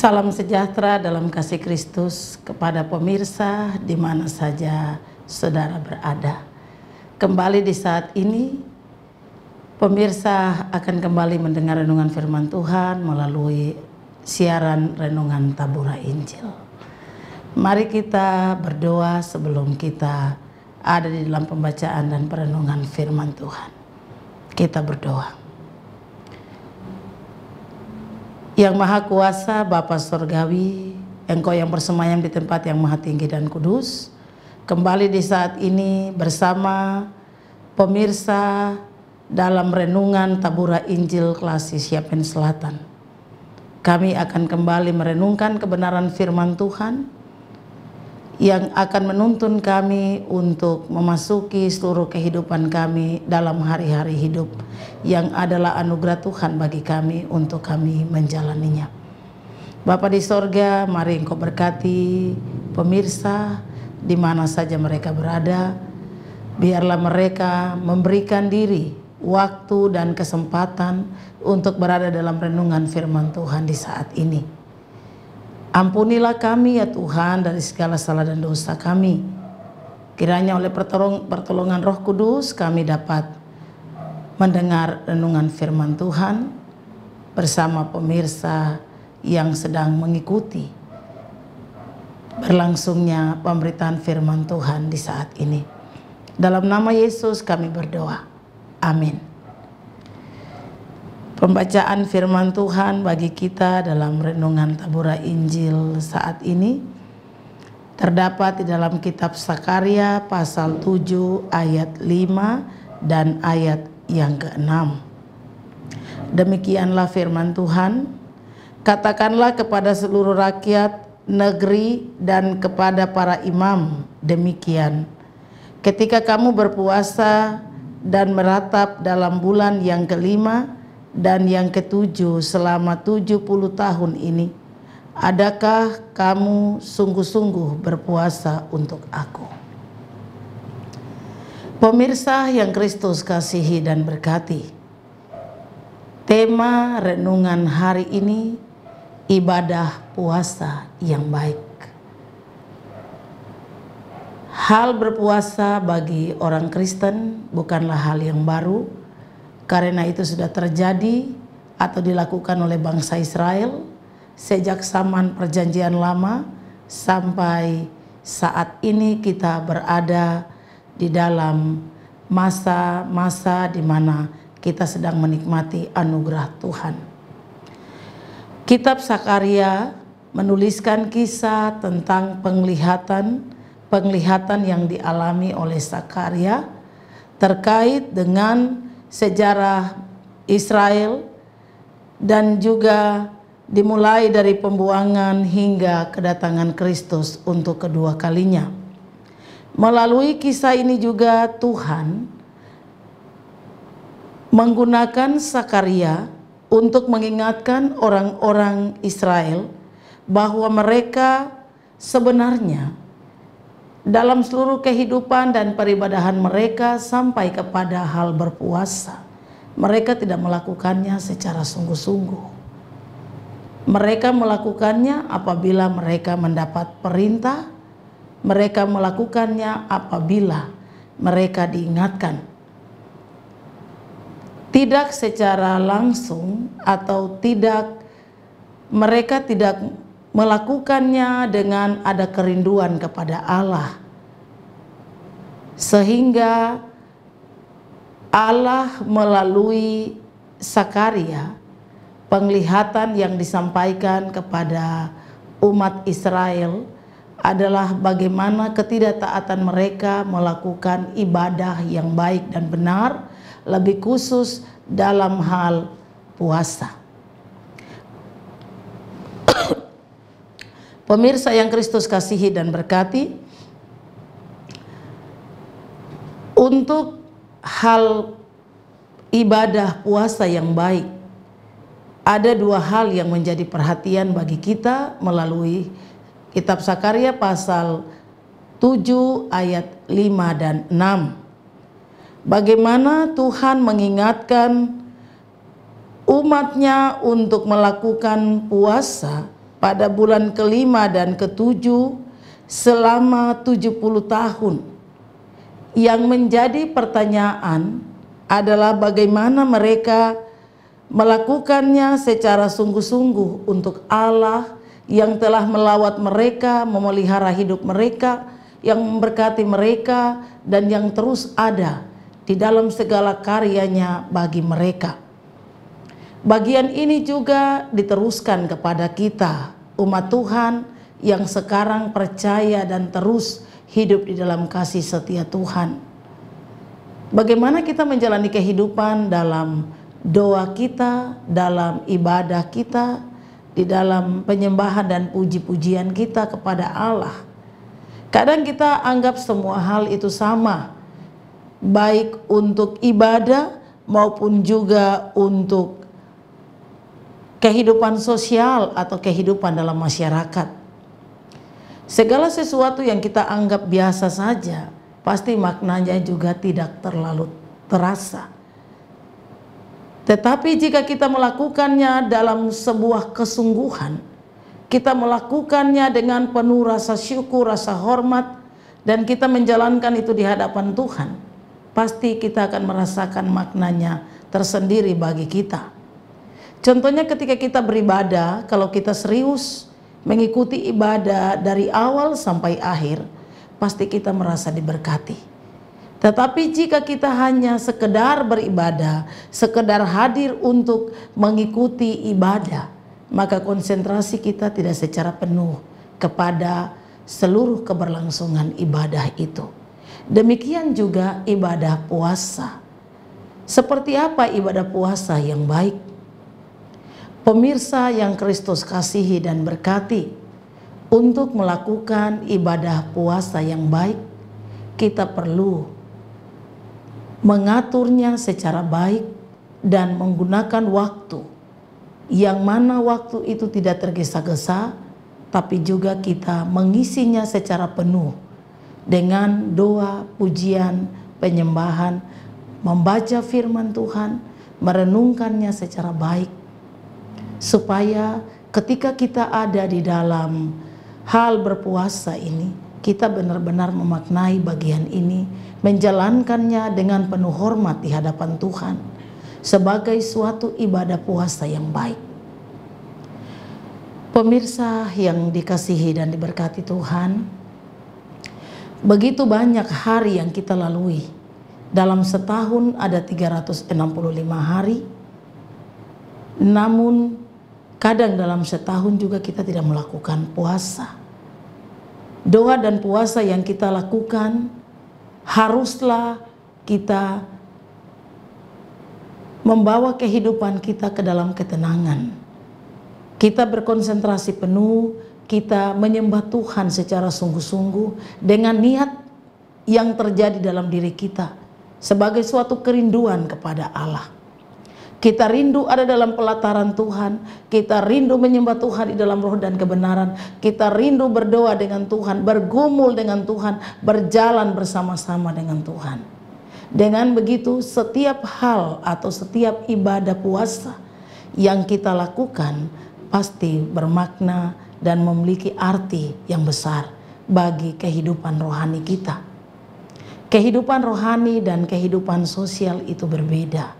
Salam sejahtera dalam kasih Kristus kepada pemirsa di mana saja saudara berada. Kembali di saat ini, pemirsa akan kembali mendengar renungan firman Tuhan melalui siaran renungan Tabura Injil. Mari kita berdoa sebelum kita ada di dalam pembacaan dan perenungan firman Tuhan. Kita berdoa. Yang Maha Kuasa Bapa Surgawi, Engkau yang bersemayam di tempat yang maha tinggi dan kudus, kembali di saat ini bersama pemirsa dalam renungan Tabura Injil klasis Siapen Selatan. Kami akan kembali merenungkan kebenaran firman Tuhan, yang akan menuntun kami untuk memasuki seluruh kehidupan kami dalam hari-hari hidup yang adalah anugerah Tuhan bagi kami untuk kami menjalaninya. Bapa di sorga, mari engkau berkati pemirsa di mana saja mereka berada. Biarlah mereka memberikan diri, waktu dan kesempatan untuk berada dalam renungan firman Tuhan di saat ini. Ampunilah kami ya Tuhan dari segala salah dan dosa kami. Kiranya oleh pertolongan roh kudus kami dapat mendengar renungan firman Tuhan bersama pemirsa yang sedang mengikuti berlangsungnya pemberitaan firman Tuhan di saat ini. Dalam nama Yesus kami berdoa. Amin. Pembacaan firman Tuhan bagi kita dalam renungan Tabura Injil saat ini terdapat di dalam kitab Sakaria pasal 7 ayat 5 dan ayat yang ke-6. Demikianlah firman Tuhan. Katakanlah kepada seluruh rakyat negeri dan kepada para imam demikian. Ketika kamu berpuasa dan meratap dalam bulan yang kelima, dan yang ketujuh, selama 70 tahun ini, adakah kamu sungguh-sungguh berpuasa untuk aku? Pemirsa yang Kristus kasihi dan berkati, tema renungan hari ini ibadah puasa yang baik. Hal berpuasa bagi orang Kristen bukanlah hal yang baru, karena itu sudah terjadi atau dilakukan oleh bangsa Israel sejak zaman perjanjian lama sampai saat ini kita berada di dalam masa-masa di mana kita sedang menikmati anugerah Tuhan. Kitab Sakaria menuliskan kisah tentang penglihatan penglihatan yang dialami oleh Sakaria terkait dengan sejarah Israel dan juga dimulai dari pembuangan hingga kedatangan Kristus untuk kedua kalinya. Melalui kisah ini juga Tuhan menggunakan Sakaria untuk mengingatkan orang-orang Israel bahwa mereka sebenarnya dalam seluruh kehidupan dan peribadahan mereka sampai kepada hal berpuasa. Mereka tidak melakukannya secara sungguh-sungguh. Mereka melakukannya apabila mereka mendapat perintah, mereka melakukannya apabila mereka diingatkan. Tidak secara langsung atau tidak mereka tidak melakukannya dengan ada kerinduan kepada Allah sehingga Allah melalui Sakaria penglihatan yang disampaikan kepada umat Israel adalah bagaimana ketidaktaatan mereka melakukan ibadah yang baik dan benar, lebih khusus dalam hal puasa. Pemirsa yang Kristus kasihi dan berkati, untuk hal ibadah puasa yang baik, ada dua hal yang menjadi perhatian bagi kita melalui kitab Sakarya pasal 7 ayat 5 dan 6. Bagaimana Tuhan mengingatkan umatnya untuk melakukan puasa pada bulan kelima dan ketujuh selama 70 tahun. Yang menjadi pertanyaan adalah bagaimana mereka melakukannya secara sungguh-sungguh untuk Allah yang telah melawat mereka, memelihara hidup mereka, yang memberkati mereka dan yang terus ada di dalam segala karyanya bagi mereka. Bagian ini juga diteruskan kepada kita, umat Tuhan yang sekarang percaya dan terus hidup di dalam kasih setia Tuhan. Bagaimana kita menjalani kehidupan dalam doa kita, dalam ibadah kita, di dalam penyembahan dan puji-pujian kita kepada Allah. Kadang kita anggap semua hal itu sama, baik untuk ibadah maupun juga untuk kehidupan sosial atau kehidupan dalam masyarakat. Segala sesuatu yang kita anggap biasa saja, pasti maknanya juga tidak terlalu terasa. Tetapi jika kita melakukannya dalam sebuah kesungguhan, kita melakukannya dengan penuh rasa syukur, rasa hormat, dan kita menjalankan itu di hadapan Tuhan, pasti kita akan merasakan maknanya tersendiri bagi kita. Contohnya ketika kita beribadah, kalau kita serius mengikuti ibadah dari awal sampai akhir, pasti kita merasa diberkati. Tetapi jika kita hanya sekedar beribadah, sekedar hadir untuk mengikuti ibadah, maka konsentrasi kita tidak secara penuh kepada seluruh keberlangsungan ibadah itu. Demikian juga ibadah puasa. Seperti apa ibadah puasa yang baik? Pemirsa yang Kristus kasihi dan berkati, untuk melakukan ibadah puasa yang baik, kita perlu mengaturnya secara baik dan menggunakan waktu yang mana waktu itu tidak tergesa-gesa, tapi juga kita mengisinya secara penuh dengan doa, pujian, penyembahan, membaca firman Tuhan, merenungkannya secara baik supaya ketika kita ada di dalam hal berpuasa ini, kita benar-benar memaknai bagian ini, menjalankannya dengan penuh hormat di hadapan Tuhan sebagai suatu ibadah puasa yang baik. Pemirsa yang dikasihi dan diberkati Tuhan, begitu banyak hari yang kita lalui. Dalam setahun ada 365 hari. Namun Kadang dalam setahun juga kita tidak melakukan puasa. Doa dan puasa yang kita lakukan haruslah kita membawa kehidupan kita ke dalam ketenangan. Kita berkonsentrasi penuh, kita menyembah Tuhan secara sungguh-sungguh dengan niat yang terjadi dalam diri kita sebagai suatu kerinduan kepada Allah. Kita rindu ada dalam pelataran Tuhan. Kita rindu menyembah Tuhan di dalam roh dan kebenaran. Kita rindu berdoa dengan Tuhan, bergumul dengan Tuhan, berjalan bersama-sama dengan Tuhan. Dengan begitu, setiap hal atau setiap ibadah puasa yang kita lakukan pasti bermakna dan memiliki arti yang besar bagi kehidupan rohani kita. Kehidupan rohani dan kehidupan sosial itu berbeda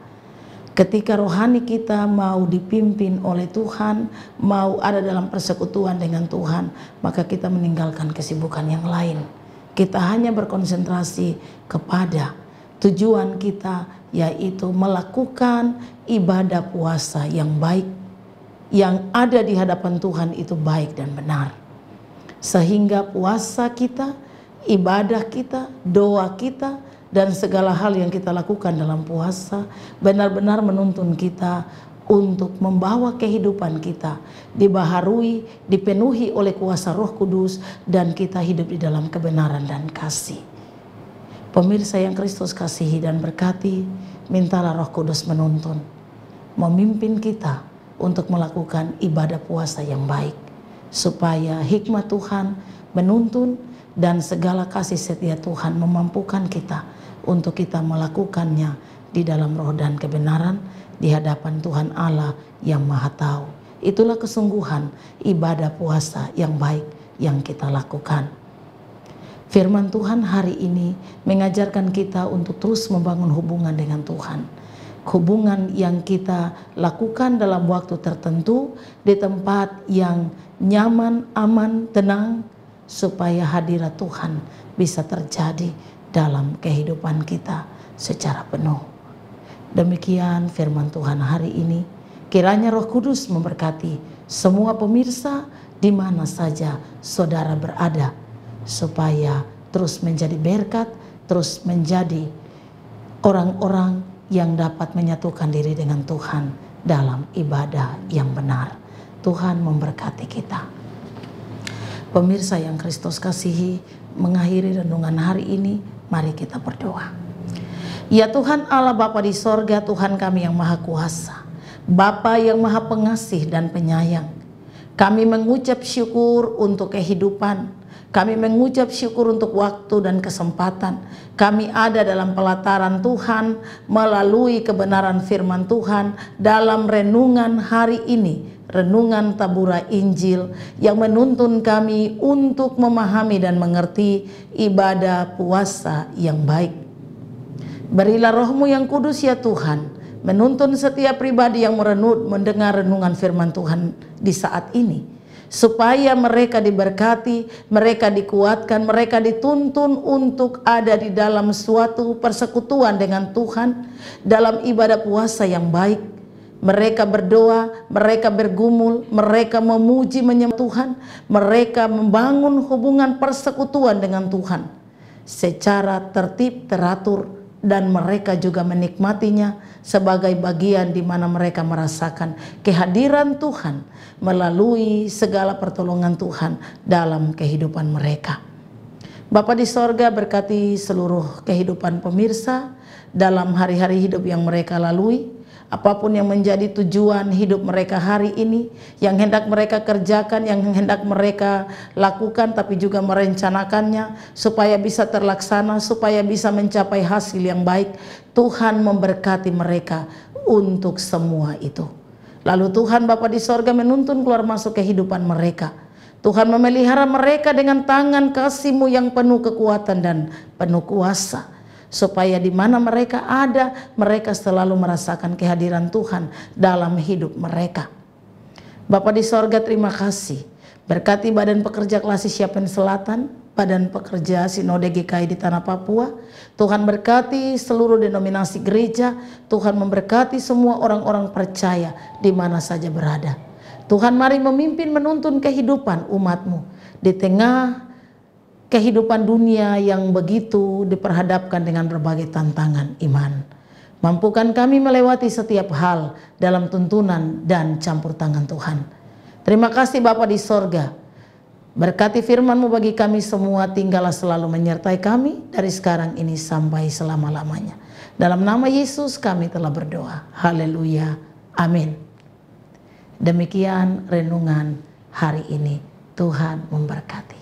Ketika rohani kita mau dipimpin oleh Tuhan, mau ada dalam persekutuan dengan Tuhan, maka kita meninggalkan kesibukan yang lain. Kita hanya berkonsentrasi kepada tujuan kita, yaitu melakukan ibadah puasa yang baik, yang ada di hadapan Tuhan itu baik dan benar, sehingga puasa kita, ibadah kita, doa kita dan segala hal yang kita lakukan dalam puasa benar-benar menuntun kita untuk membawa kehidupan kita dibaharui, dipenuhi oleh kuasa Roh Kudus dan kita hidup di dalam kebenaran dan kasih. Pemirsa yang Kristus kasihi dan berkati, mintalah Roh Kudus menuntun, memimpin kita untuk melakukan ibadah puasa yang baik supaya hikmat Tuhan menuntun dan segala kasih setia Tuhan memampukan kita untuk kita melakukannya di dalam roh dan kebenaran di hadapan Tuhan Allah yang Maha Tahu. Itulah kesungguhan ibadah puasa yang baik yang kita lakukan. Firman Tuhan hari ini mengajarkan kita untuk terus membangun hubungan dengan Tuhan. Hubungan yang kita lakukan dalam waktu tertentu di tempat yang nyaman, aman, tenang, supaya hadirat Tuhan bisa terjadi dalam kehidupan kita secara penuh. Demikian firman Tuhan hari ini. Kiranya Roh Kudus memberkati semua pemirsa di mana saja saudara berada supaya terus menjadi berkat, terus menjadi orang-orang yang dapat menyatukan diri dengan Tuhan dalam ibadah yang benar. Tuhan memberkati kita. Pemirsa yang Kristus kasihi, mengakhiri renungan hari ini Mari kita berdoa. Ya Tuhan Allah Bapa di sorga, Tuhan kami yang maha kuasa, Bapa yang maha pengasih dan penyayang. Kami mengucap syukur untuk kehidupan, kami mengucap syukur untuk waktu dan kesempatan. Kami ada dalam pelataran Tuhan melalui kebenaran firman Tuhan dalam renungan hari ini renungan tabura Injil yang menuntun kami untuk memahami dan mengerti ibadah puasa yang baik. Berilah rohmu yang kudus ya Tuhan, menuntun setiap pribadi yang merenut mendengar renungan firman Tuhan di saat ini supaya mereka diberkati, mereka dikuatkan, mereka dituntun untuk ada di dalam suatu persekutuan dengan Tuhan dalam ibadah puasa yang baik. Mereka berdoa, mereka bergumul, mereka memuji menyembah Tuhan, mereka membangun hubungan persekutuan dengan Tuhan secara tertib teratur dan mereka juga menikmatinya sebagai bagian di mana mereka merasakan kehadiran Tuhan melalui segala pertolongan Tuhan dalam kehidupan mereka. Bapa di sorga berkati seluruh kehidupan pemirsa dalam hari-hari hidup yang mereka lalui apapun yang menjadi tujuan hidup mereka hari ini, yang hendak mereka kerjakan, yang hendak mereka lakukan, tapi juga merencanakannya supaya bisa terlaksana, supaya bisa mencapai hasil yang baik. Tuhan memberkati mereka untuk semua itu. Lalu Tuhan Bapa di sorga menuntun keluar masuk kehidupan mereka. Tuhan memelihara mereka dengan tangan kasihmu yang penuh kekuatan dan penuh kuasa supaya di mana mereka ada, mereka selalu merasakan kehadiran Tuhan dalam hidup mereka. Bapak di sorga terima kasih. Berkati Badan Pekerja Klasi Siapen Selatan, Badan Pekerja Sinode GKI di Tanah Papua. Tuhan berkati seluruh denominasi gereja. Tuhan memberkati semua orang-orang percaya di mana saja berada. Tuhan mari memimpin menuntun kehidupan umatmu di tengah kehidupan dunia yang begitu diperhadapkan dengan berbagai tantangan iman. Mampukan kami melewati setiap hal dalam tuntunan dan campur tangan Tuhan. Terima kasih Bapa di sorga. Berkati firmanmu bagi kami semua, tinggallah selalu menyertai kami dari sekarang ini sampai selama-lamanya. Dalam nama Yesus kami telah berdoa. Haleluya. Amin. Demikian renungan hari ini. Tuhan memberkati.